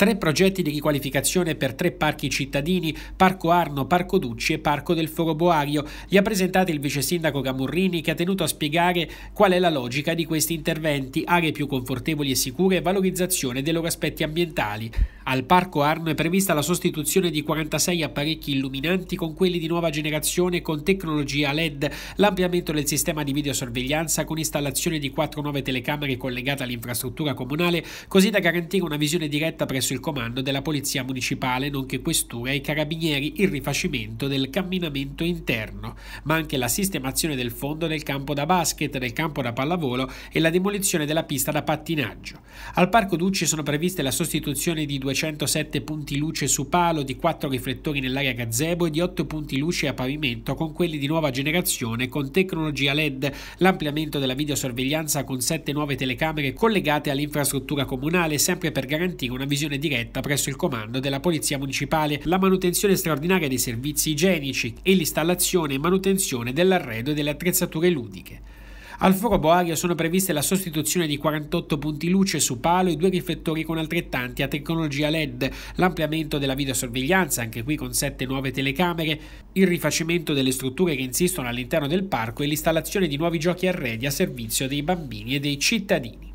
tre progetti di riqualificazione per tre parchi cittadini, Parco Arno, Parco Ducci e Parco del Foro Boario. Li ha presentati il vice sindaco Gamurrini che ha tenuto a spiegare qual è la logica di questi interventi, aree più confortevoli e sicure e valorizzazione dei loro aspetti ambientali. Al Parco Arno è prevista la sostituzione di 46 apparecchi illuminanti con quelli di nuova generazione con tecnologia LED, l'ampliamento del sistema di videosorveglianza con installazione di quattro nuove telecamere collegate all'infrastruttura comunale, così da garantire una visione diretta presso presso il comando della Polizia Municipale, nonché questura e i carabinieri, il rifacimento del camminamento interno, ma anche la sistemazione del fondo del campo da basket, del campo da pallavolo e la demolizione della pista da pattinaggio. Al Parco Ducci sono previste la sostituzione di 207 punti luce su palo, di 4 riflettori nell'area gazebo e di 8 punti luce a pavimento con quelli di nuova generazione con tecnologia LED, l'ampliamento della videosorveglianza con 7 nuove telecamere collegate all'infrastruttura comunale, sempre per garantire una visione diretta presso il comando della Polizia Municipale, la manutenzione straordinaria dei servizi igienici e l'installazione e manutenzione dell'arredo e delle attrezzature ludiche. Al foro aria sono previste la sostituzione di 48 punti luce su palo e due riflettori con altrettanti a tecnologia LED, l'ampliamento della videosorveglianza, anche qui con sette nuove telecamere, il rifacimento delle strutture che insistono all'interno del parco e l'installazione di nuovi giochi arredi a servizio dei bambini e dei cittadini.